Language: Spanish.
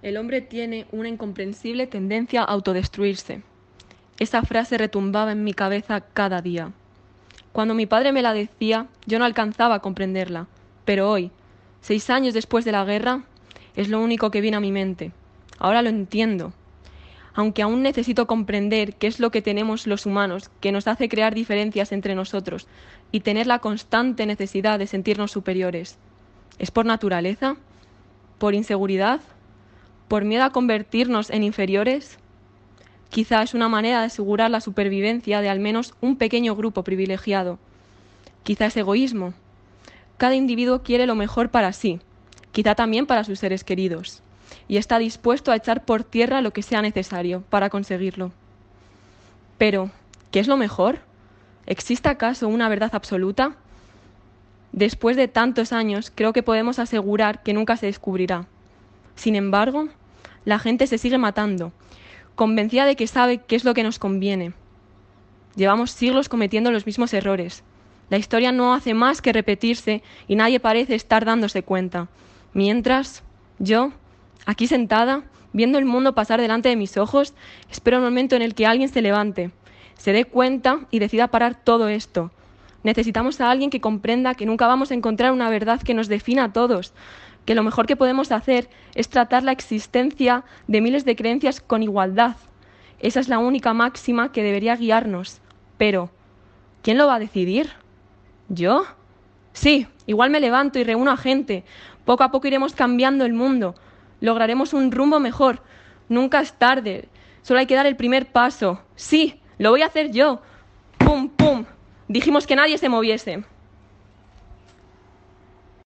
El hombre tiene una incomprensible tendencia a autodestruirse. Esa frase retumbaba en mi cabeza cada día. Cuando mi padre me la decía, yo no alcanzaba a comprenderla, pero hoy, seis años después de la guerra, es lo único que viene a mi mente. Ahora lo entiendo. Aunque aún necesito comprender qué es lo que tenemos los humanos, que nos hace crear diferencias entre nosotros y tener la constante necesidad de sentirnos superiores. ¿Es por naturaleza? ¿Por inseguridad? por miedo a convertirnos en inferiores? Quizá es una manera de asegurar la supervivencia de al menos un pequeño grupo privilegiado. Quizá es egoísmo. Cada individuo quiere lo mejor para sí, quizá también para sus seres queridos, y está dispuesto a echar por tierra lo que sea necesario para conseguirlo. Pero, ¿qué es lo mejor? ¿Existe acaso una verdad absoluta? Después de tantos años, creo que podemos asegurar que nunca se descubrirá. Sin embargo, la gente se sigue matando, convencida de que sabe qué es lo que nos conviene. Llevamos siglos cometiendo los mismos errores. La historia no hace más que repetirse y nadie parece estar dándose cuenta. Mientras, yo, aquí sentada, viendo el mundo pasar delante de mis ojos, espero un momento en el que alguien se levante, se dé cuenta y decida parar todo esto. Necesitamos a alguien que comprenda que nunca vamos a encontrar una verdad que nos defina a todos, que lo mejor que podemos hacer es tratar la existencia de miles de creencias con igualdad. Esa es la única máxima que debería guiarnos. Pero, ¿quién lo va a decidir? ¿Yo? Sí, igual me levanto y reúno a gente. Poco a poco iremos cambiando el mundo. Lograremos un rumbo mejor. Nunca es tarde. Solo hay que dar el primer paso. Sí, lo voy a hacer yo. ¡Pum, pum! Dijimos que nadie se moviese.